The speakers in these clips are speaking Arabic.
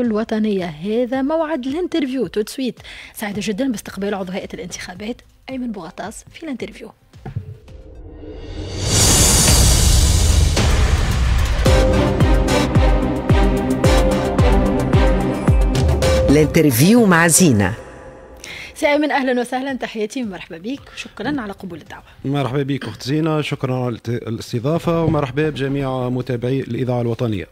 الوطنية هذا موعد الانترفيو توت سويت سعيدة جدا باستقبال عضو هيئة الانتخابات أيمن بوغطاس في الانترفيو الانترفيو مع زينه سي ايمن اهلا وسهلا تحياتي مرحبا بك شكرا على قبول الدعوه مرحبا بك اخت زينه شكرا على الاستضافه ومرحبا بجميع متابعي الاذاعه الوطنيه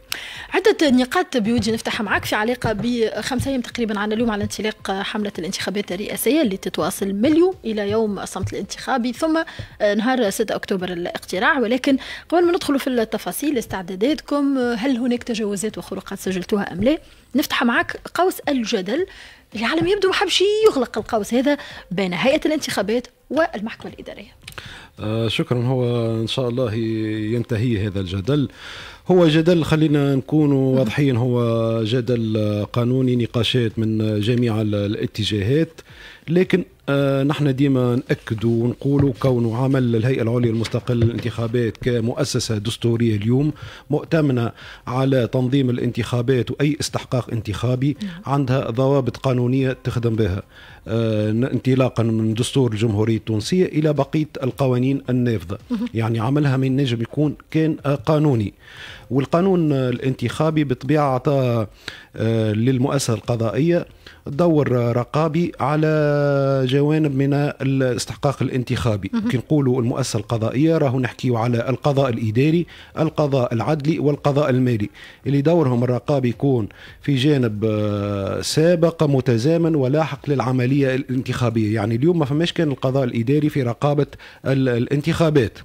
عده نقاط بيودي نفتحها معك في علاقه بخمس ايام تقريبا عن اليوم على انطلاق حمله الانتخابات الرئاسيه اللي تتواصل من اليوم الى يوم الصمت الانتخابي ثم نهار 6 اكتوبر الاقتراع ولكن قبل ما ندخلوا في التفاصيل استعداداتكم هل هناك تجاوزات وخروقات سجلتوها ام لا؟ نفتح معك قوس الجدل العالم يبدو حبش يغلق القوس هذا بين هيئة الانتخابات والمحكمة الإدارية آه شكرا هو إن شاء الله ينتهي هذا الجدل هو جدل خلينا نكون واضحين هو جدل قانوني نقاشات من جميع الاتجاهات لكن آه نحن ديما نأكد ونقول كون عمل الهيئه العليا المستقله للانتخابات كمؤسسه دستوريه اليوم مؤتمنه على تنظيم الانتخابات واي استحقاق انتخابي عندها ضوابط قانونيه تخدم بها آه انطلاقا من دستور الجمهوريه التونسيه الى بقيه القوانين النافذه يعني عملها من نجم يكون كان آه، قانوني والقانون آه، الانتخابي بطبيعه آه، للمؤسسة القضائية دور رقابي على جوانب من الاستحقاق الانتخابي كي نقولوا المؤسسة القضائية راهو نحكيو على القضاء الإداري القضاء العدلي والقضاء المالي اللي دورهم الرقابي يكون في جانب آه، سابق متزامن ولاحق للعملية الانتخابية يعني اليوم ما فماش كان القضاء الإداري في رقابة الانتخابات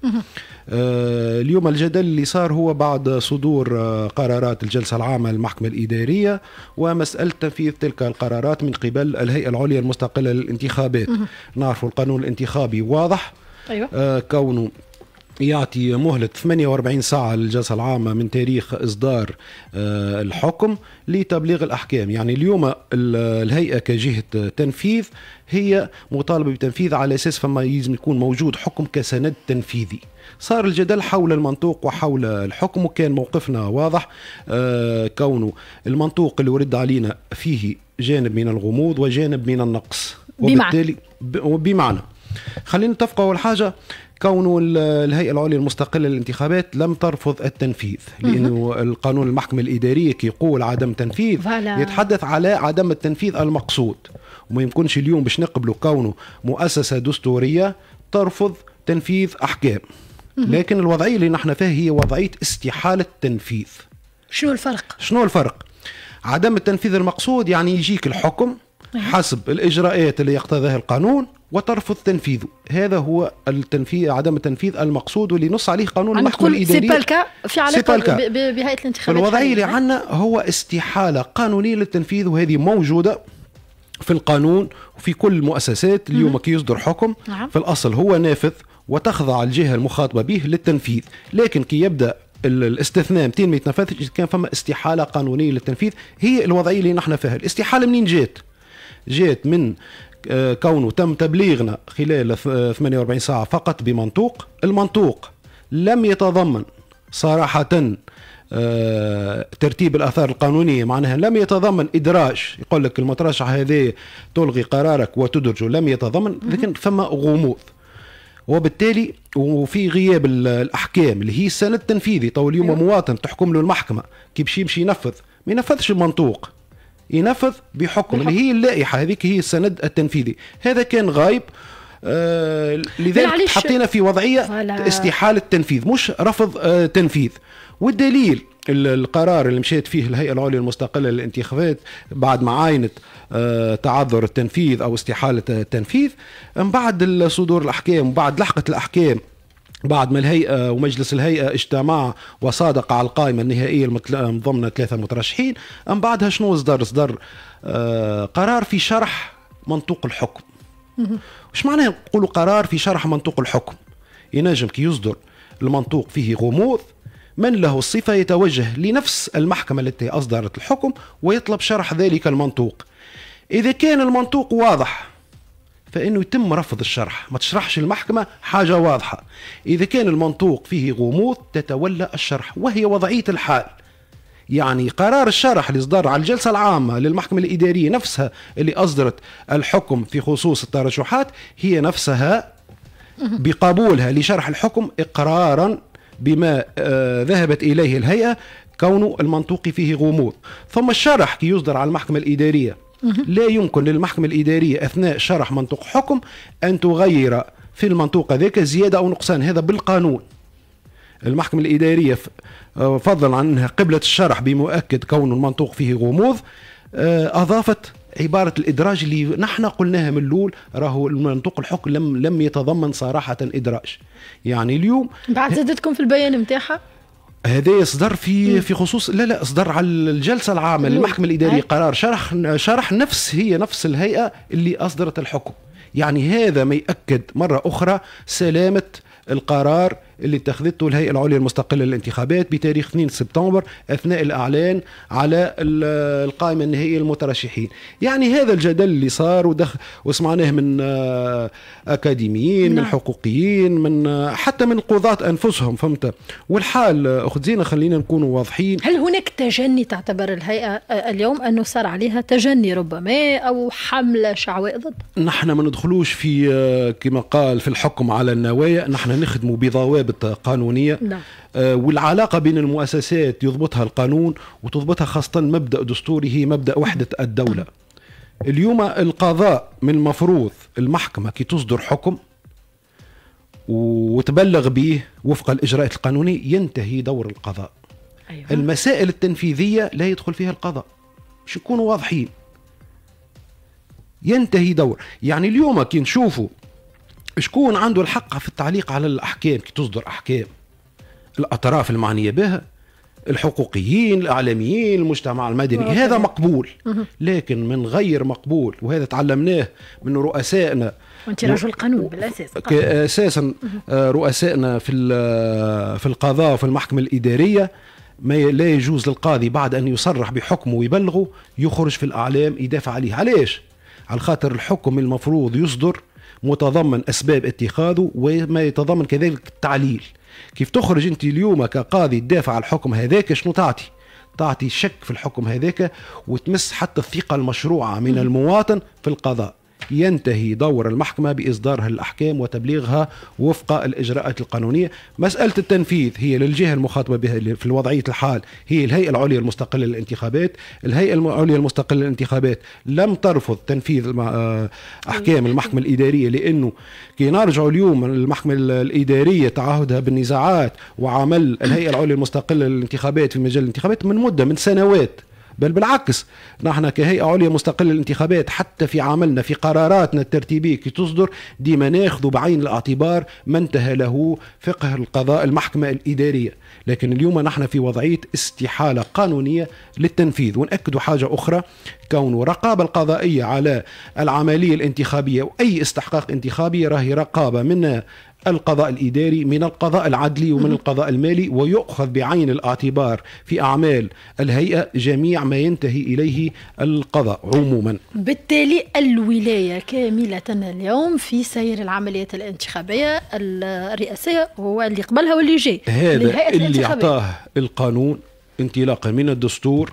آه، اليوم الجدل اللي صار هو بعد صدور قرارات الجلسة العامة المحكمة الإدارية ومسألة تنفيذ تلك القرارات من قبل الهيئة العليا المستقلة للانتخابات نعرف القانون الانتخابي واضح أيوة. آه كونه يعطي مهلة 48 ساعة للجلسة العامة من تاريخ إصدار آه، الحكم لتبليغ الأحكام يعني اليوم الهيئة كجهة تنفيذ هي مطالبة بتنفيذ على أساس فما يجب يكون موجود حكم كسند تنفيذي صار الجدل حول المنطوق وحول الحكم وكان موقفنا واضح آه، كونه المنطوق اللي ورد علينا فيه جانب من الغموض وجانب من النقص وبالتالي بمعنى خلينا نتفقوا أول حاجة كون الهيئه العليا المستقله للانتخابات لم ترفض التنفيذ لانه القانون المحكمه الاداريه كيقول عدم تنفيذ يتحدث على عدم التنفيذ المقصود وما يمكنش اليوم باش نقبلوا كونه مؤسسه دستوريه ترفض تنفيذ احكام لكن الوضعيه اللي نحن فيها هي وضعيه استحاله تنفيذ شنو الفرق شنو الفرق عدم التنفيذ المقصود يعني يجيك الحكم حسب الاجراءات اللي يقتضيها القانون وترفض تنفيذه هذا هو التنفيذ عدم التنفيذ المقصود واللي نص عليه قانون المحكمه الاداريه سيبالكا في علاقه بهيئه الانتخابات الوضعيه اللي عندنا هو استحاله قانونيه للتنفيذ وهذه موجوده في القانون وفي كل المؤسسات اليوم كي يصدر حكم نعم. في الاصل هو نافذ وتخضع الجهه المخاطبه به للتنفيذ لكن كي يبدا الاستثناء متين ما يتنفذش كان فما استحاله قانونيه للتنفيذ هي الوضعيه اللي نحن فيها الاستحاله منين جات جات من كونه تم تبليغنا خلال 48 ساعة فقط بمنطوق المنطوق لم يتضمن صراحة آه، ترتيب الاثار القانونيه معناها لم يتضمن ادراج يقول لك المترشح هذا تلغي قرارك وتدرجه لم يتضمن لكن ثم غموض وبالتالي وفي غياب الاحكام اللي هي السند التنفيذي تو اليوم أيوة. مواطن تحكم له المحكمه كي يمشي ينفذ ما ينفذش المنطوق ينفذ بحكم اللي هي اللائحه هذيك هي السند التنفيذي هذا كان غايب آه لذلك حطينا في وضعيه استحاله تنفيذ مش رفض آه تنفيذ والدليل القرار اللي مشيت فيه الهيئه العليا المستقله للانتخابات بعد معاينه آه تعذر التنفيذ او استحاله التنفيذ من بعد صدور الاحكام وبعد لحقه الاحكام بعد ما الهيئة ومجلس الهيئة اجتمع وصادق على القائمة النهائية المضمنة ثلاثة مترشحين أم بعدها شنو صدر صدر آه، قرار في شرح منطوق الحكم وش معناه نقولوا قرار في شرح منطوق الحكم ينجم كي يصدر المنطوق فيه غموض من له الصفة يتوجه لنفس المحكمة التي أصدرت الحكم ويطلب شرح ذلك المنطوق إذا كان المنطوق واضح فانه يتم رفض الشرح ما تشرحش المحكمه حاجه واضحه اذا كان المنطوق فيه غموض تتولى الشرح وهي وضعيه الحال يعني قرار الشرح اللي صدر على الجلسة العامة للمحكمة الإدارية نفسها اللي أصدرت الحكم في خصوص الترشحات هي نفسها بقبولها لشرح الحكم إقرارا بما آه، ذهبت إليه الهيئة كونه المنطوق فيه غموض ثم الشرح كي يصدر على المحكمة الإدارية لا يمكن للمحكمة الإدارية أثناء شرح منطوق حكم أن تغير في المنطوق ذاك زيادة أو نقصان هذا بالقانون المحكمة الإدارية آه، فضلا أنها قبلة الشرح بمؤكد كون المنطوق فيه غموض آه، أضافت عبارة الإدراج اللي نحن قلناها من الأول راهو المنطوق الحكم لم لم يتضمن صراحة إدراج يعني اليوم بعد زادتكم في البيان نتاعها هذا يصدر في في خصوص لا لا اصدر على الجلسه العامه للمحكمه الاداريه قرار شرح شرح نفس هي نفس الهيئه اللي اصدرت الحكم يعني هذا ما يؤكد مره اخرى سلامه القرار اللي اتخذته الهيئة العليا المستقلة للانتخابات بتاريخ 2 سبتمبر أثناء الإعلان على القائمة النهائية للمترشحين يعني هذا الجدل اللي صار ودخل وسمعناه من آه، أكاديميين نعم. من حقوقيين من آه، حتى من القضاة أنفسهم فهمت والحال آه، أخت زينة خلينا نكونوا واضحين هل هناك تجني تعتبر الهيئة اليوم أنه صار عليها تجني ربما أو حملة شعواء ضد نحن ما ندخلوش في كما قال في الحكم على النوايا نحن نخدموا بضوابط ضوابط قانونيه نعم. آه، والعلاقه بين المؤسسات يضبطها القانون وتضبطها خاصه مبدا دستوري هي مبدا وحده الدوله اليوم القضاء من المفروض المحكمه كي تصدر حكم وتبلغ به وفق الاجراءات القانونيه ينتهي دور القضاء أيوة. المسائل التنفيذيه لا يدخل فيها القضاء مش يكونوا واضحين ينتهي دور يعني اليوم كي نشوفوا شكون عنده الحق في التعليق على الاحكام كي تصدر احكام الاطراف المعنيه بها الحقوقيين الاعلاميين المجتمع المدني أوكي. آه، هذا مقبول لكن من غير مقبول وهذا تعلمناه من رؤسائنا وانت رجل قانون بالاساس اساسا آه، رؤسائنا في في القضاء وفي المحكمه الاداريه ما لا يجوز للقاضي بعد ان يصرح بحكمه ويبلغه يخرج في الاعلام يدافع عليه علاش على خاطر الحكم المفروض يصدر متضمن اسباب اتخاذه وما يتضمن كذلك التعليل كيف تخرج انت اليوم كقاضي تدافع على الحكم هذاك شنو تعطي تعطي شك في الحكم هذاك وتمس حتى الثقه المشروعه من المواطن في القضاء ينتهي دور المحكمة بإصدار الأحكام وتبليغها وفق الإجراءات القانونية مسألة التنفيذ هي للجهة المخاطبة بها في الوضعية الحال هي الهيئة العليا المستقلة للانتخابات الهيئة العليا المستقلة للانتخابات لم ترفض تنفيذ آه، أحكام المحكمة الإدارية لأنه كي نرجعوا اليوم المحكمة الإدارية تعهدها بالنزاعات وعمل الهيئة العليا المستقلة للانتخابات في مجال الانتخابات من مدة من سنوات بل بالعكس نحن كهيئة عليا مستقلة للانتخابات حتى في عملنا في قراراتنا الترتيبية كي تصدر ديما ناخذ بعين الاعتبار ما انتهى له فقه القضاء المحكمة الإدارية لكن اليوم نحن في وضعية استحالة قانونية للتنفيذ ونأكد حاجة أخرى كون الرقابة القضائية على العملية الانتخابية وأي استحقاق انتخابي راهي رقابة من القضاء الإداري من القضاء العدلي ومن القضاء المالي ويؤخذ بعين الاعتبار في أعمال الهيئة جميع ما ينتهي إليه القضاء عموما بالتالي الولاية كاملة اليوم في سير العمليات الانتخابية الرئاسية هو اللي قبلها واللي جاي هذا اللي أعطاه القانون انطلاقا من الدستور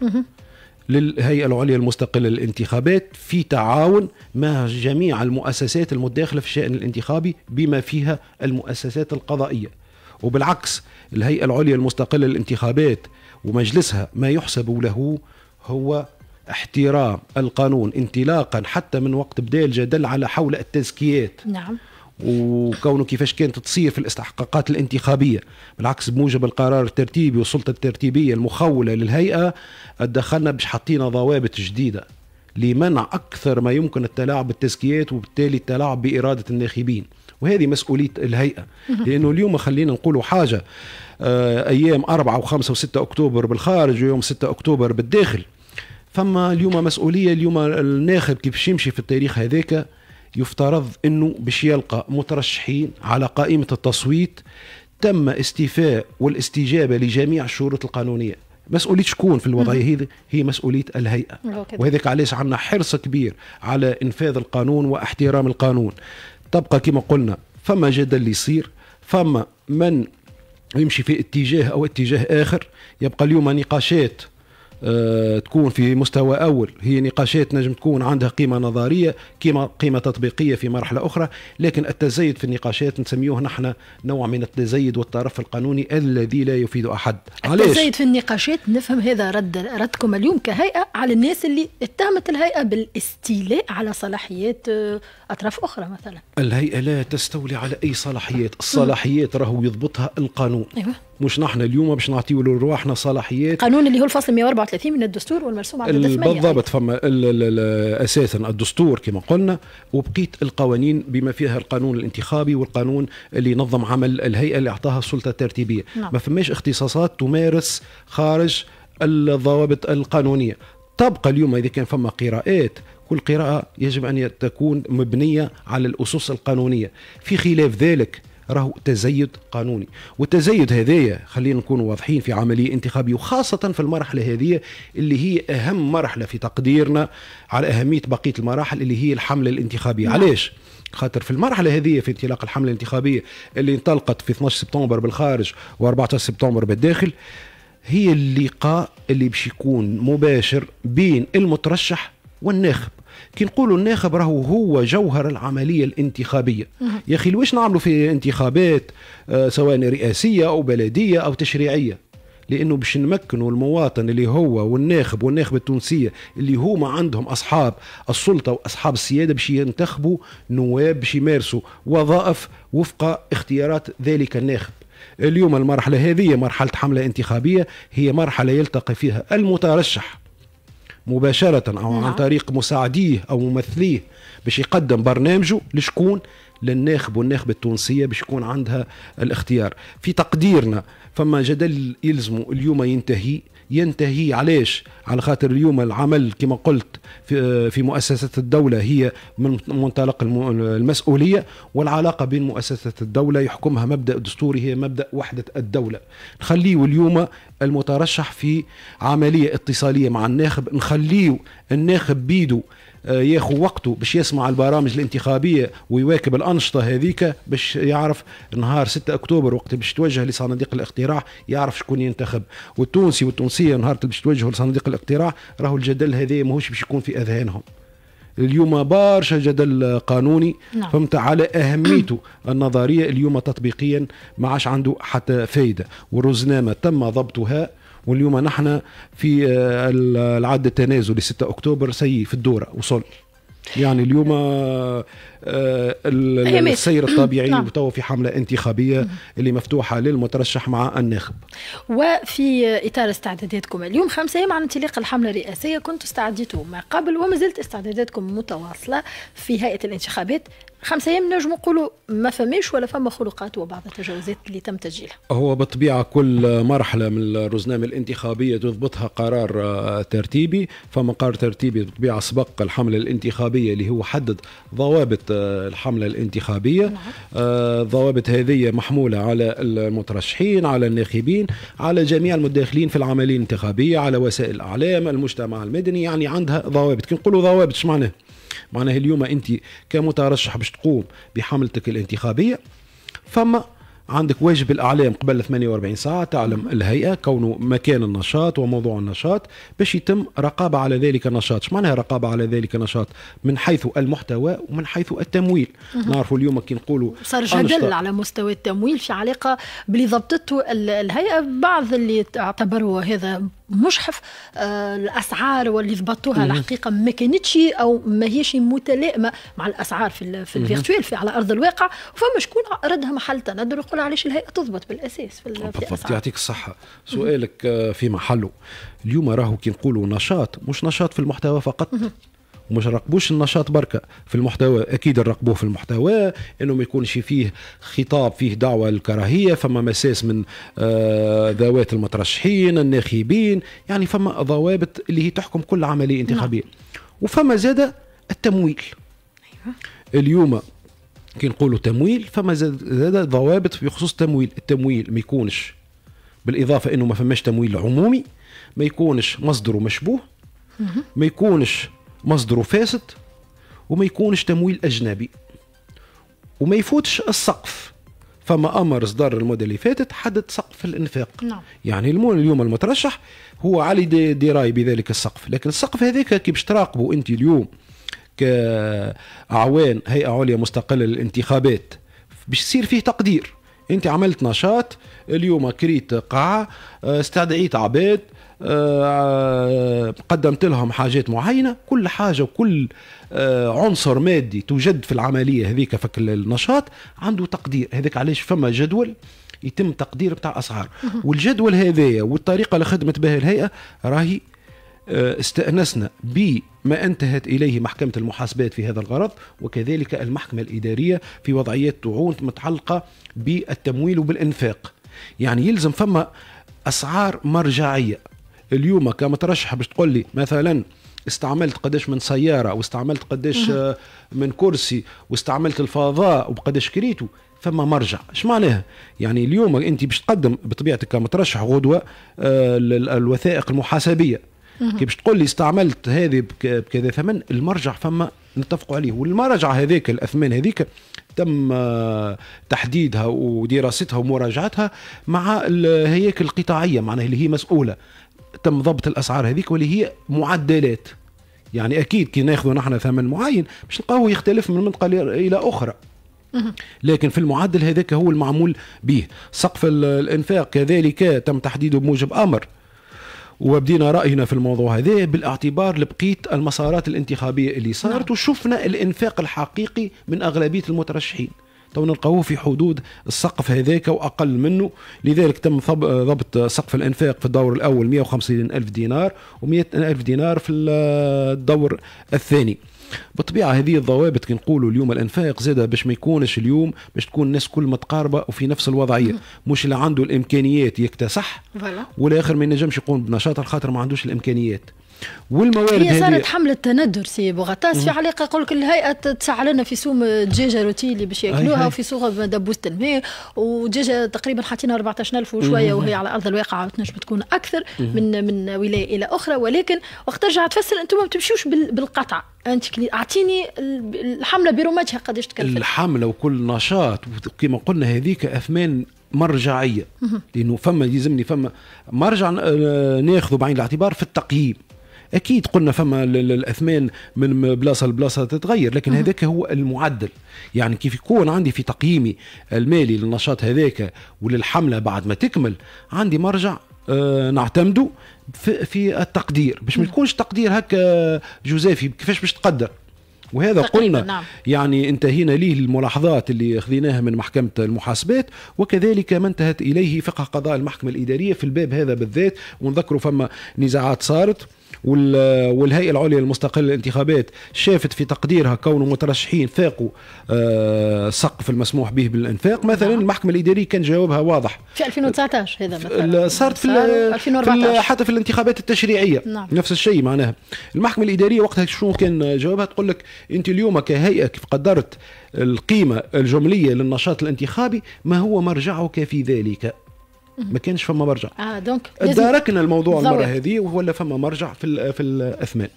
للهيئة العليا المستقلة للانتخابات في تعاون مع جميع المؤسسات المتداخلة في الشأن الانتخابي بما فيها المؤسسات القضائية وبالعكس الهيئة العليا المستقلة للانتخابات ومجلسها ما يحسب له هو احترام القانون انطلاقا حتى من وقت بدال الجدل على حول التزكيات نعم وكونه كيفاش كانت تصير في الاستحقاقات الانتخابية بالعكس بموجب القرار الترتيبي والسلطة الترتيبية المخولة للهيئة دخلنا باش حطينا ضوابط جديدة لمنع أكثر ما يمكن التلاعب بالتزكيات وبالتالي التلاعب بإرادة الناخبين وهذه مسؤولية الهيئة لأنه اليوم خلينا نقولوا حاجة آه، أيام 4 و5 و6 أكتوبر بالخارج ويوم 6 أكتوبر بالداخل فما اليوم مسؤولية اليوم الناخب كيفاش يمشي في التاريخ هذاك يفترض انه باش يلقى مترشحين على قائمه التصويت تم استيفاء والاستجابه لجميع الشروط القانونيه مسؤوليه شكون في الوضعيه هذه هي مسؤوليه الهيئه وهذاك علاش عندنا حرص كبير على انفاذ القانون واحترام القانون تبقى كما قلنا فما جدل يصير فما من يمشي في اتجاه او اتجاه اخر يبقى اليوم نقاشات آه، تكون في مستوى اول هي نقاشات نجم تكون عندها قيمه نظريه قيمه قيمه تطبيقيه في مرحله اخرى لكن التزايد في النقاشات نسميوه نحن نوع من التزايد والطرف القانوني الذي لا يفيد احد علاش التزايد في النقاشات نفهم هذا رد ردكم اليوم كهيئه على الناس اللي اتهمت الهيئه بالاستيلاء على صلاحيات آه، أطراف أخرى مثلا الهيئة لا تستولي على أي صلاحيات الصلاحيات راهو يضبطها القانون أيوة. مش نحن اليوم باش نعطيو لرواحنا صلاحيات قانون اللي هو الفصل 134 من الدستور والمرسوم على بالضبط فما اساسا الدستور كما قلنا وبقيت القوانين بما فيها القانون الانتخابي والقانون اللي نظم عمل الهيئه اللي اعطاها السلطه الترتيبيه نعم. ما فماش اختصاصات تمارس خارج الضوابط القانونيه تبقى اليوم اذا كان فما قراءات كل قراءة يجب أن تكون مبنية على الأسس القانونية في خلاف ذلك راهو تزيد قانوني والتزيد هذايا خلينا نكون واضحين في عملية انتخابية وخاصة في المرحلة هذه اللي هي أهم مرحلة في تقديرنا على أهمية بقية المراحل اللي هي الحملة الانتخابية نعم. علاش؟ خاطر في المرحله هذه في انطلاق الحمله الانتخابيه اللي انطلقت في 12 سبتمبر بالخارج و14 سبتمبر بالداخل هي اللقاء اللي باش يكون مباشر بين المترشح والناخب كي نقولوا الناخب راهو هو جوهر العمليه الانتخابيه يا اخي واش نعملوا في انتخابات آه، سواء رئاسيه او بلديه او تشريعيه لانه باش نمكنوا المواطن اللي هو والناخب والناخبه التونسيه اللي هما عندهم اصحاب السلطه واصحاب السياده باش ينتخبوا نواب باش يمارسوا وظائف وفق اختيارات ذلك الناخب اليوم المرحله هذه مرحله حمله انتخابيه هي مرحله يلتقي فيها المترشح مباشرة أو عن نعم. طريق مساعديه أو ممثليه باش يقدم برنامجه لشكون للناخب والناخبة التونسية باش يكون عندها الاختيار في تقديرنا فما جدل يلزم اليوم ينتهي ينتهي علاش على خاطر اليوم العمل كما قلت في, في مؤسسات الدولة هي من منطلق المسؤولية والعلاقة بين مؤسسات الدولة يحكمها مبدأ دستوري هي مبدأ وحدة الدولة نخليه اليوم المترشح في عملية اتصالية مع الناخب نخليه الناخب بيده آه، ياخذ وقته باش يسمع البرامج الانتخابيه ويواكب الانشطه هذيك باش يعرف نهار 6 اكتوبر وقت باش توجه لصناديق الاقتراع يعرف شكون ينتخب والتونسي والتونسيه نهار باش توجهوا لصناديق الاقتراع راهو الجدل هذا ماهوش باش يكون في اذهانهم اليوم برشا جدل قانوني نعم. فهمت على اهميته النظريه اليوم تطبيقيا ما عادش عنده حتى فايده والرزنامه تم ضبطها واليوم نحن في آه، العد التنازلي 6 اكتوبر سي في الدوره وصل يعني اليوم آه، آه، السير الطبيعي نعم. وتوا في حمله انتخابيه اللي مفتوحه للمترشح مع الناخب وفي اطار استعداداتكم اليوم خمسه ايام عن انطلاق الحمله الرئاسيه كنتوا استعديتوا ما قبل وما زلت استعداداتكم متواصله في هيئه الانتخابات خمسة أيام نجم نقولوا ما فماش ولا فما خلقات وبعض التجاوزات اللي تم تسجيلها. هو بالطبيعة كل مرحلة من الرزنامة الانتخابية تضبطها قرار آه، ترتيبي، فما قرار ترتيبي بالطبيعة سبق الحملة الانتخابية اللي هو حدد ضوابط آه، الحملة الانتخابية. نعم. الضوابط آه، هذه محمولة على المترشحين، على الناخبين، على جميع المتداخلين في العملية الانتخابية، على وسائل الإعلام، المجتمع المدني، يعني عندها ضوابط، كي نقولوا ضوابط شو معناه؟ معناها اليوم انت كمترشح باش تقوم بحملتك الانتخابيه فما عندك واجب الاعلام قبل 48 ساعه تعلم الهيئه كونه مكان النشاط وموضوع النشاط باش يتم رقابه على ذلك النشاط، ايش معناها رقابه على ذلك النشاط؟ من حيث المحتوى ومن حيث التمويل، نعرفوا اليوم كي نقولوا صار جدل على مستوى التمويل في علاقه باللي ضبطته الهيئه بعض اللي اعتبروا هذا مجحف آه، الاسعار واللي ضبطوها الحقيقه ما كانتش او ما هيش متلائمه مع الاسعار في في الفيرتوال في على ارض الواقع وفما شكون ردها محل تندر يقول علاش الهيئه تضبط بالاساس في, في آه، بالضبط يعطيك الصحه سؤالك آه، في محله اليوم راهو كي نقولوا نشاط مش نشاط في المحتوى فقط ومش راقبوش النشاط بركة في المحتوى أكيد نراقبوه في المحتوى أنه ما يكونش فيه خطاب فيه دعوة للكراهية فما مساس من آه، ذوات المترشحين الناخبين يعني فما ضوابط اللي هي تحكم كل عملية نعم. انتخابية وفما زاد التمويل أيوة. اليوم كي نقولوا تمويل فما زاد ضوابط بخصوص التمويل التمويل ما يكونش بالاضافه انه ما فماش تمويل عمومي ما يكونش مصدره مشبوه ما يكونش مصدره فاسد وما يكونش تمويل اجنبي وما يفوتش السقف فما امر اصدار المده اللي فاتت حدد سقف الانفاق نعم. يعني اليوم المترشح هو علي راي بذلك السقف لكن السقف هذاك كي باش تراقبه انت اليوم كاعوان هيئه عليا مستقله للانتخابات باش يصير فيه تقدير انت عملت نشاط اليوم كريت قاعه استدعيت عباد آه، قدمت لهم حاجات معينه كل حاجه وكل آه، عنصر مادي توجد في العمليه هذيك فك النشاط عنده تقدير هذاك علاش فما جدول يتم تقدير بتاع اسعار والجدول هذايا والطريقه اللي خدمت بها الهيئه راهي آه، استأنسنا بما انتهت إليه محكمة المحاسبات في هذا الغرض وكذلك المحكمة الإدارية في وضعيات طعون متعلقة بالتمويل وبالإنفاق يعني يلزم فما أسعار مرجعية اليوم كمترشح باش تقول لي مثلا استعملت قداش من سياره واستعملت قداش آه، من كرسي واستعملت الفضاء وقداش كريته فما مرجع اش معناها يعني اليوم انت باش تقدم بطبيعتك كمترشح غدوه آه، الوثائق المحاسبيه كي باش تقول لي استعملت هذه بكذا ثمن المرجع فما نتفقوا عليه والمرجع هذاك الاثمان هذيك تم آه، تحديدها ودراستها ومراجعتها مع الهياكل القطاعيه معناها اللي هي مسؤوله تم ضبط الاسعار هذيك واللي هي معدلات يعني اكيد كي ناخذوا نحن ثمن معين باش نلقاوه يختلف من منطقه الى اخرى لكن في المعدل هذاك هو المعمول به سقف الانفاق كذلك تم تحديده بموجب امر وبدينا راينا في الموضوع هذا بالاعتبار لبقيه المسارات الانتخابيه اللي صارت نعم. وشفنا الانفاق الحقيقي من اغلبيه المترشحين تو نلقاوه في حدود السقف هذاك واقل منه لذلك تم ضبط سقف الانفاق في الدور الاول 150 الف دينار و100 الف دينار في الدور الثاني بالطبيعه هذه الضوابط كي نقولوا اليوم الانفاق زاد باش ما يكونش اليوم باش تكون الناس كل متقاربه وفي نفس الوضعيه مش اللي عنده الامكانيات يكتسح ولا اخر ما ينجمش يقوم بنشاط خاطر ما عندوش الامكانيات والموارد هي صارت حمله تندر سي بوغطاس في علاقه يقول لك الهيئه تسعى لنا في سوم دجاجه روتي اللي باش ياكلوها وفي سوم دبوس الماء ودجاجه تقريبا حاطينها 14000 وشويه وهي على ارض الواقع تنجم تكون اكثر من من ولايه الى اخرى ولكن وقت ترجع تفسر انتم ما بتمشيوش بالقطع انت اعطيني الحمله برمتها قداش تكلفت الحمله وكل نشاط وكما قلنا هذيك اثمان مرجعيه لانه فما يلزمني فما مرجع آه، ناخذه بعين الاعتبار في التقييم اكيد قلنا فما الاثمان من بلاصه لبلاصه تتغير لكن هذاك هو المعدل يعني كيف يكون عندي في تقييمي المالي للنشاط هذاك وللحمله بعد ما تكمل عندي مرجع أه نعتمده في, التقدير باش ما يكونش تقدير هكا جوزافي كيفاش باش تقدر وهذا قلنا نعم. يعني انتهينا ليه الملاحظات اللي خذيناها من محكمة المحاسبات وكذلك ما انتهت إليه فقه قضاء المحكمة الإدارية في الباب هذا بالذات ونذكر فما نزاعات صارت والهيئه العليا المستقله للانتخابات شافت في تقديرها كونه مترشحين فاقوا السقف آه، المسموح به بالانفاق نعم. مثلا المحكمه الاداريه كان جوابها واضح في 2019 هذا مثلا صارت في, في حتى في الانتخابات التشريعيه نعم. نفس الشيء معناها المحكمه الاداريه وقتها شو كان جوابها تقول لك انت اليوم كهيئه كيف قدرت القيمه الجمليه للنشاط الانتخابي ما هو مرجعك في ذلك ما كانش فما مرجع اه دونك تداركنا الموضوع المره هذه ولا فما مرجع في في الاثمان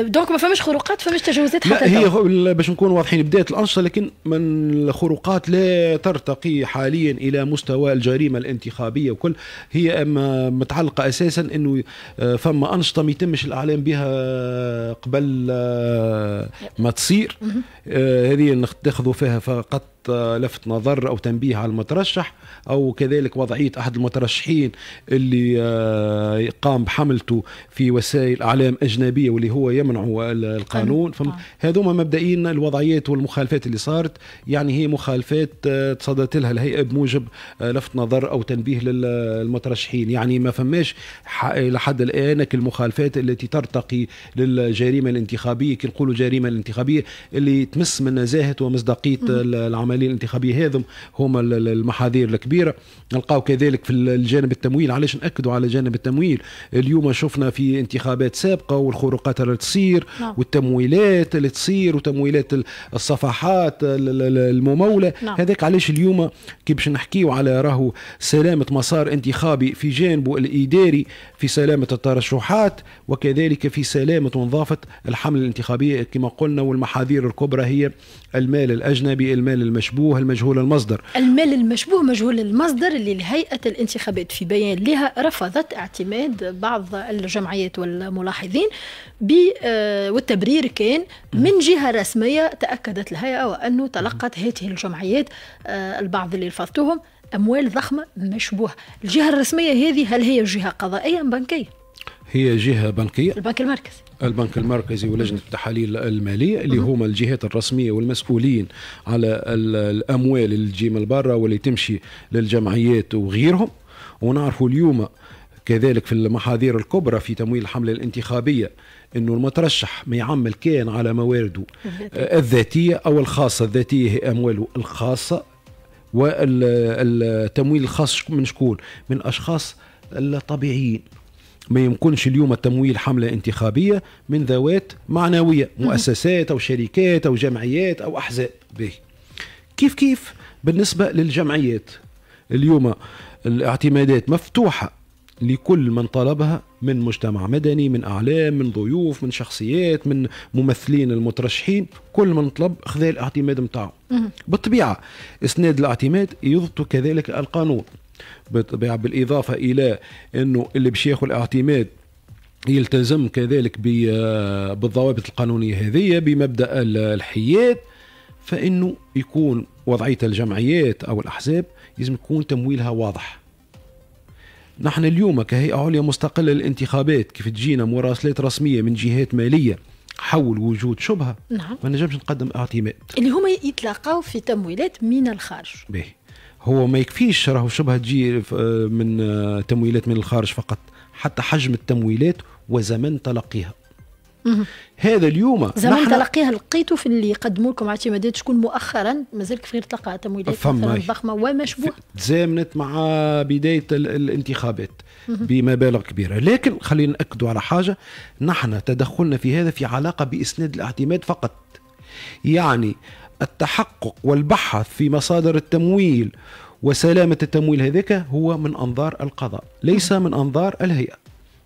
دونك آه، ما فماش خروقات فماش تجاوزات حتى هي باش نكون واضحين بدايه الانشطه لكن من الخروقات لا ترتقي حاليا الى مستوى الجريمه الانتخابيه وكل هي اما متعلقه اساسا انه آه، فما انشطه ما يتمش الاعلام بها قبل آه، ما تصير هذه ناخذوا فيها فقط لفت نظر او تنبيه على المترشح او كذلك وضعيه احد المترشحين اللي آه، قام بحملته في وسائل اعلام اجنبيه واللي هو يمنع القانون فهذوما مبدئيا الوضعيات والمخالفات اللي صارت يعني هي مخالفات آه، تصدت لها الهيئه بموجب آه، لفت نظر او تنبيه للمترشحين يعني ما فماش لحد الان المخالفات التي ترتقي للجريمه الانتخابيه كي نقولوا جريمه الانتخابيه اللي تمس من نزاهه ومصداقيه العمل العمليه الانتخابيه هذم هما المحاذير الكبيره نلقاو كذلك في الجانب التمويل علاش ناكدوا على جانب التمويل اليوم شفنا في انتخابات سابقه والخروقات اللي تصير نعم. والتمويلات اللي تصير وتمويلات الصفحات المموله نعم. هذاك علاش اليوم كي باش نحكيو على راهو سلامه مسار انتخابي في جانبه الاداري في سلامه الترشحات وكذلك في سلامه ونظافه الحمله الانتخابيه كما قلنا والمحاذير الكبرى هي المال الاجنبي المال المشروع المشبوه المجهول المصدر المال المشبوه مجهول المصدر اللي الهيئة الانتخابات في بيان لها رفضت اعتماد بعض الجمعيات والملاحظين آه، والتبرير كان من جهة رسمية تأكدت الهيئة وأنه تلقت هذه الجمعيات آه، البعض اللي رفضتهم أموال ضخمة مشبوهة الجهة الرسمية هذه هل هي جهة قضائية أم بنكية؟ هي جهة بنكية البنك المركزي البنك المركزي ولجنه التحاليل الماليه اللي هما الجهات الرسميه والمسؤولين على الاموال اللي تجي من برا واللي تمشي للجمعيات وغيرهم ونعرفوا اليوم كذلك في المحاذير الكبرى في تمويل الحملة الانتخابية أنه المترشح ما يعمل كان على موارده الذاتية أو الخاصة الذاتية هي أمواله الخاصة والتمويل الخاص من شكون من أشخاص الطبيعيين ما يمكنش اليوم التمويل حملة انتخابية من ذوات معنوية مؤسسات أو شركات أو جمعيات أو أحزاب به كيف كيف بالنسبة للجمعيات اليوم الاعتمادات مفتوحة لكل من طلبها من مجتمع مدني من اعلام من ضيوف من شخصيات من ممثلين المترشحين كل من طلب خذا الاعتماد نتاعو بالطبيعه اسناد الاعتماد يضبط كذلك القانون بالطبيعه بالاضافه الى انه اللي باش ياخذ الاعتماد يلتزم كذلك بالضوابط القانونيه هذه بمبدا الحياد فانه يكون وضعيه الجمعيات او الاحزاب لازم يكون تمويلها واضح نحن اليوم كهيئه عليا مستقله للانتخابات كيف تجينا مراسلات رسميه من جهات ماليه حول وجود شبهه نعم. ما نجمش نقدم اعتماد اللي هما يتلاقاو في تمويلات من الخارج به هو ما يكفيش راهو شبه تجي آه، من آه، تمويلات من الخارج فقط حتى حجم التمويلات وزمن تلقيها هذا اليوم زمان تلقيها لقيتوا في اللي يقدموا لكم اعتمادات شكون مؤخرا مازال كيف غير تلقى تمويلات فما ضخمه وما تزامنت مع بدايه الانتخابات بمبالغ كبيره لكن خلينا ناكدوا على حاجه نحن تدخلنا في هذا في علاقه باسناد الاعتماد فقط يعني التحقق والبحث في مصادر التمويل وسلامة التمويل هذاك هو من أنظار القضاء ليس من أنظار الهيئة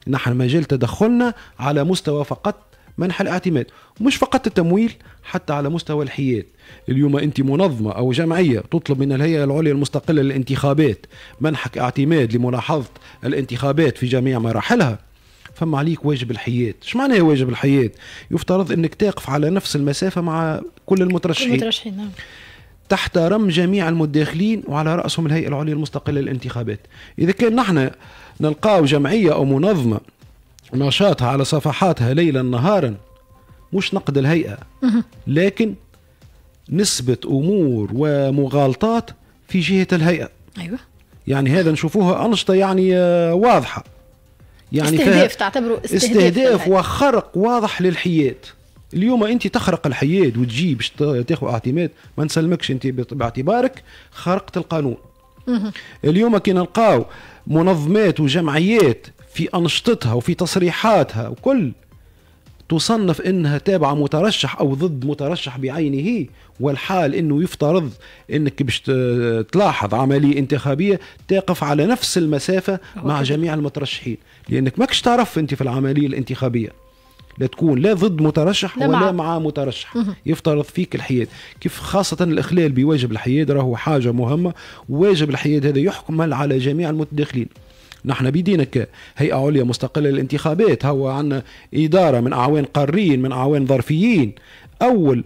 نحن مجال تدخلنا على مستوى فقط منح الاعتماد مش فقط التمويل حتى على مستوى الحياد اليوم انت منظمه او جمعيه تطلب من الهيئه العليا المستقله للانتخابات منحك اعتماد لملاحظه الانتخابات في جميع مراحلها فما عليك واجب الحياه ايش معنى واجب الحياه يفترض انك تقف على نفس المسافه مع كل المترشحين المترشحين نعم تحترم جميع المداخلين وعلى راسهم الهيئه العليا المستقله للانتخابات اذا كان نحن نلقاو جمعيه او منظمه نشاطها على صفحاتها ليلا نهارا مش نقد الهيئه لكن نسبه امور ومغالطات في جهه الهيئه ايوه يعني هذا نشوفوها انشطه يعني آه، واضحه يعني استهداف تعتبره استهداف, استهداف وخرق واضح للحياه اليوم انت تخرق الحياه وتجي باش تاخذ اعتماد ما نسلمكش انت باعتبارك خرقت القانون اليوم كي نلقاو منظمات وجمعيات في انشطتها وفي تصريحاتها وكل تصنف انها تابعه مترشح او ضد مترشح بعينه والحال انه يفترض انك باش تلاحظ عمليه انتخابيه تقف على نفس المسافه مع جميع المترشحين لانك ماكش تعرف انت في العمليه الانتخابيه لا تكون لا ضد مترشح لا ولا مع, مع مترشح مه. يفترض فيك الحياد كيف خاصة الإخلال بواجب الحياد راهو حاجة مهمة واجب الحياد هذا يحكم على جميع المتداخلين نحن بيدينك هيئة عليا مستقلة للانتخابات هو عنا إدارة من أعوان قاريين من أعوان ظرفيين أول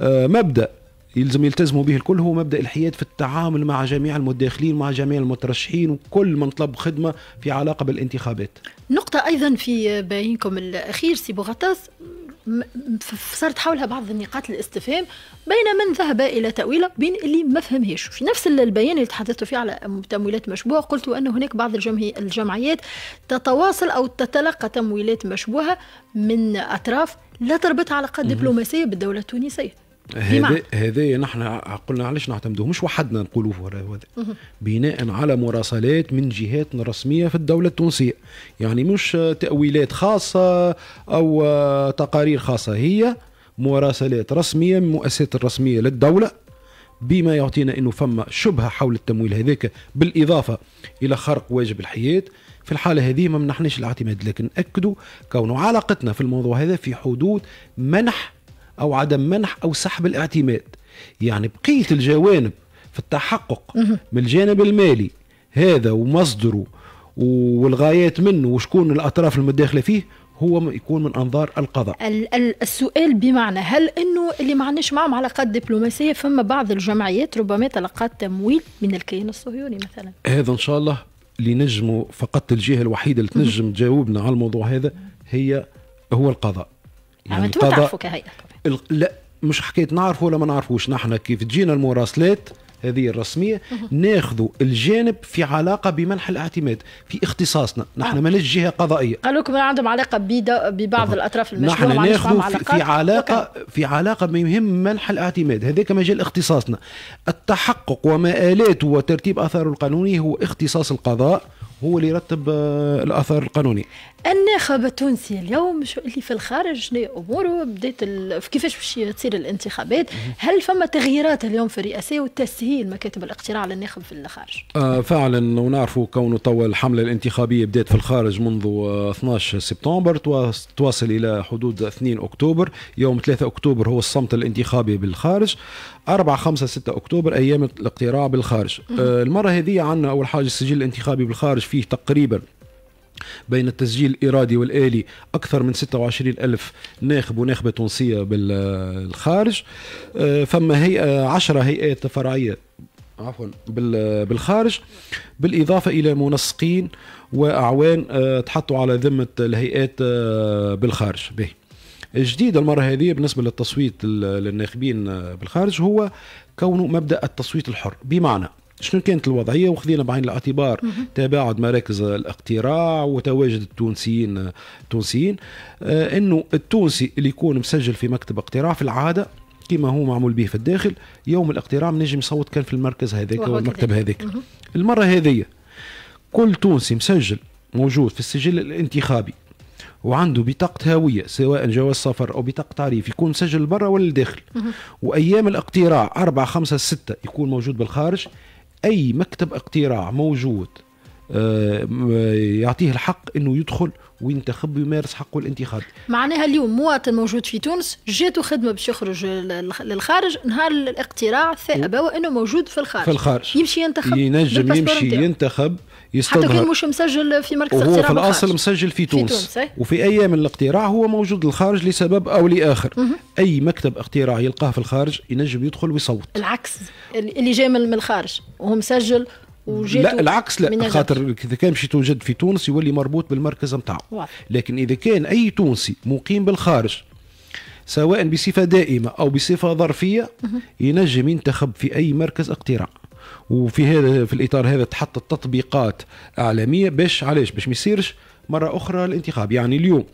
آه، مبدأ يلزم يلتزموا به الكل هو مبدا الحياد في التعامل مع جميع المتداخلين مع جميع المترشحين وكل من طلب خدمه في علاقه بالانتخابات. نقطة أيضا في بيانكم الأخير سي بوغطاس صارت حولها بعض النقاط الاستفهام بين من ذهب الى تاويله بين اللي ما فهمهاش في نفس البيان اللي تحدثت فيه على تمويلات مشبوهه قلت ان هناك بعض الجمعيات تتواصل او تتلقى تمويلات مشبوهه من اطراف لا تربطها علاقات دبلوماسيه بالدوله التونسيه هذا هذا نحن قلنا علاش نعتمدوه مش وحدنا نقولوه هذا بناء على مراسلات من جهات رسميه في الدوله التونسيه يعني مش تاويلات خاصه او تقارير خاصه هي مراسلات رسميه من المؤسسات الرسميه للدوله بما يعطينا انه فما شبهه حول التمويل هذاك بالاضافه الى خرق واجب الحياه في الحاله هذه ما منحناش الاعتماد لكن ناكدوا كون علاقتنا في الموضوع هذا في حدود منح أو عدم منح أو سحب الاعتماد يعني بقية الجوانب في التحقق من الجانب المالي هذا ومصدره والغايات منه وشكون الأطراف المتداخلة فيه هو يكون من انظار القضاء السؤال بمعنى هل انه اللي ما عندناش معهم علاقات دبلوماسيه فما بعض الجمعيات ربما تلقات تمويل من الكيان الصهيوني مثلا هذا ان شاء الله اللي نجموا فقط الجهه الوحيده اللي تنجم تجاوبنا على الموضوع هذا هي هو القضاء يعني القضاء لا مش حكايه نعرفه ولا ما نعرفوش نحن كيف تجينا المراسلات هذه الرسميه ناخذوا الجانب في علاقه بمنح الاعتماد في اختصاصنا نحن آه. ما نش جهه قضائيه قالوا لكم عندهم علاقه ببعض آه. الاطراف المشروع نحن ناخذوا في, في علاقه وكان. في علاقه بمهم يهم منح الاعتماد هذاك مجال اختصاصنا التحقق ومآلاته وترتيب اثاره القانوني هو اختصاص القضاء هو اللي يرتب آه، الاثر القانوني الناخب التونسي اليوم شو اللي في الخارج شنو اموره بدات ال... كيفاش باش تصير الانتخابات هل فما تغييرات اليوم في الرئاسيه وتسهيل مكاتب الاقتراع للناخب في الخارج آه فعلا ونعرفوا كونه توا الحمله الانتخابيه بدات في الخارج منذ 12 آه، سبتمبر تواصل الى حدود 2 اكتوبر يوم 3 اكتوبر هو الصمت الانتخابي بالخارج 4 5 6 اكتوبر ايام الاقتراع بالخارج آه المره هذه عندنا اول حاجه السجل الانتخابي بالخارج فيه تقريبا بين التسجيل الإرادي والآلي أكثر من 26 ألف ناخب وناخبة تونسية بالخارج آه، فما هيئة آه، 10 هيئات فرعية عفوا بالخارج بالإضافة إلى منسقين وأعوان آه، تحطوا على ذمة الهيئات بالخارج به الجديد المرة هذه بالنسبة للتصويت للناخبين بالخارج هو كونه مبدأ التصويت الحر بمعنى شنو كانت الوضعيه وخذينا بعين الاعتبار تباعد مراكز الاقتراع وتواجد التونسيين التونسيين آه انه التونسي اللي يكون مسجل في مكتب اقتراع في العاده كما هو معمول به في الداخل يوم الاقتراع نجم يصوت كان في المركز هذاك والمكتب هذاك المره هذه كل تونسي مسجل موجود في السجل الانتخابي وعنده بطاقة هوية سواء جواز سفر أو بطاقة تعريف يكون مسجل برا ولا للداخل وأيام الاقتراع أربعة خمسة ستة يكون موجود بالخارج اي مكتب اقتراع موجود آه، يعطيه الحق انه يدخل وينتخب ويمارس حقه الانتخابي معناها اليوم مواطن موجود في تونس جاتو خدمه باش يخرج للخارج نهار الاقتراع ثائبه وانه موجود في الخارج في الخارج يمشي ينتخب ينجم يمشي ينتخب يستظهر حتى كان مش مسجل في مركز وهو في الاصل مسجل في تونس, في تونس إيه؟ وفي ايام الاقتراع هو موجود للخارج لسبب او لاخر مه. اي مكتب اقتراع يلقاه في الخارج ينجم يدخل ويصوت العكس اللي جاي من الخارج وهو مسجل لا العكس لا خاطر اذا كان باش يتوجد في تونس يولي مربوط بالمركز نتاعو لكن اذا كان اي تونسي مقيم بالخارج سواء بصفه دائمه او بصفه ظرفيه ينجم ينتخب في اي مركز اقتراع وفي هذا في الاطار هذا تحط تطبيقات اعلاميه باش علاش باش ما يصيرش مره اخرى الانتخاب يعني اليوم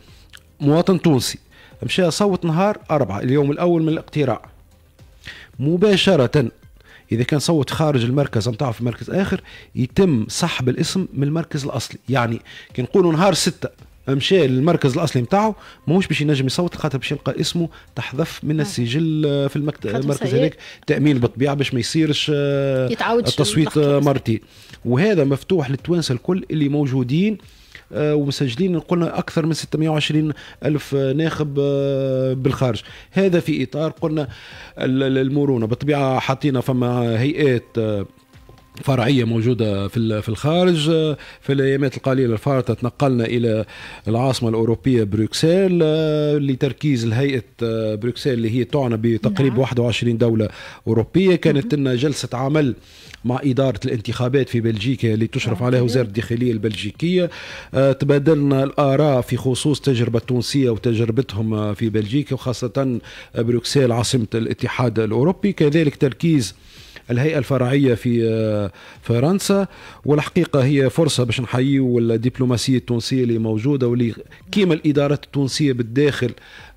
مواطن تونسي مشى صوت نهار أربعة اليوم الأول من الاقتراع مباشرة إذا كان صوت خارج المركز نتاعو في مركز آخر يتم سحب الاسم من المركز الأصلي يعني كي نقولوا نهار ستة مشى للمركز الاصلي نتاعو ماهوش باش ينجم يصوت خاطر باش يلقى اسمه تحذف من آه. السجل في المكتب المركز هذاك تامين بالطبيعه باش ما يصيرش التصويت آه، مرتين وهذا مفتوح للتوانسه الكل اللي موجودين آه، ومسجلين قلنا اكثر من 620 الف ناخب بالخارج هذا في اطار قلنا المرونه بالطبيعه حطينا فما هيئات فرعيه موجوده في في الخارج في الايامات القليله الفارطه تنقلنا الى العاصمه الاوروبيه بروكسل آه، لتركيز الهيئه آه، بروكسل اللي هي تعنى بتقريب نعم. 21 دوله اوروبيه كانت لنا جلسه عمل مع اداره الانتخابات في بلجيكا اللي تشرف عليها وزاره الداخليه البلجيكيه آه، تبادلنا الاراء في خصوص تجربه التونسيه وتجربتهم في بلجيكا وخاصه بروكسل عاصمه الاتحاد الاوروبي كذلك تركيز الهيئه الفرعيه في آه، فرنسا والحقيقه هي فرصه باش نحييو الدبلوماسيه التونسيه اللي موجوده واللي كيما الادارات التونسيه بالداخل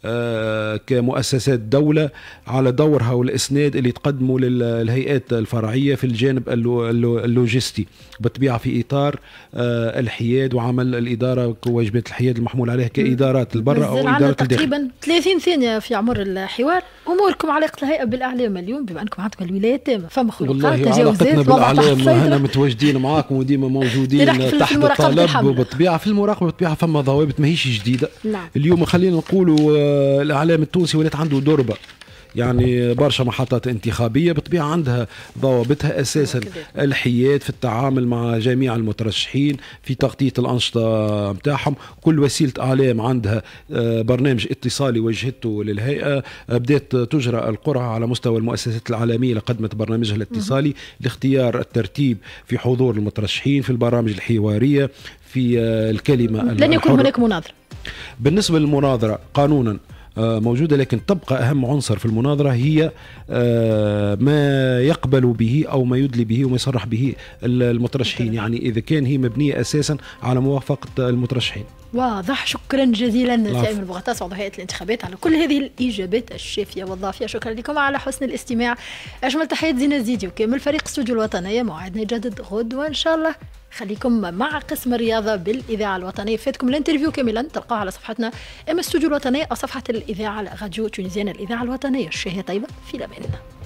آه، كمؤسسات دولة على دورها والإسناد اللي تقدمه للهيئات الفرعية في الجانب اللوجستي بالطبيعة في إطار آه، الحياد وعمل الإدارة وواجبات الحياد المحمول عليها كإدارات البرة أو إدارة الداخل تقريبا 30 ثانية في عمر الحوار أموركم علاقة الهيئة بالأعلام اليوم بما أنكم عندكم الولاية تامة فما خلقات تجاوزات بالأعلام هنا متواجدين معاكم وديما موجودين تحت الطلب بالطبيعة في المراقبة بالطبيعة فما ضوابط ماهيش جديدة نعم. اليوم خلينا نقولوا آه، الاعلام التونسي ولات عنده دربه يعني برشا محطات انتخابية بطبيعة عندها ضوابطها أساسا الحياد في التعامل مع جميع المترشحين في تغطية الأنشطة متاعهم كل وسيلة إعلام عندها آه، برنامج اتصالي وجهته للهيئة بدأت تجرى القرعة على مستوى المؤسسات العالمية لقدمت برنامجها الاتصالي لاختيار الترتيب في حضور المترشحين في البرامج الحوارية في آه، الكلمة لن يكون هناك مناظر بالنسبة للمناظرة قانونا آه، موجودة لكن تبقى أهم عنصر في المناظرة هي آه، ما يقبل به أو ما يدلي به وما يصرح به المترشحين يعني إذا كان هي مبنية أساسا على موافقة المترشحين واضح شكرا جزيلا سامي البغطاس عضو هيئه الانتخابات على كل هذه الاجابات الشافيه والضافيه شكرا لكم على حسن الاستماع اجمل تحيات زينه زيدي وكامل فريق استوديو الوطنيه موعدنا يجدد غدوه ان شاء الله خليكم مع قسم الرياضة بالإذاعة الوطنية فاتكم الانترفيو كاملا تلقاه على صفحتنا إما استوديو الوطنية أو صفحة الإذاعة راديو تونسيان الإذاعة الوطنية الشهية طيبة في لبنان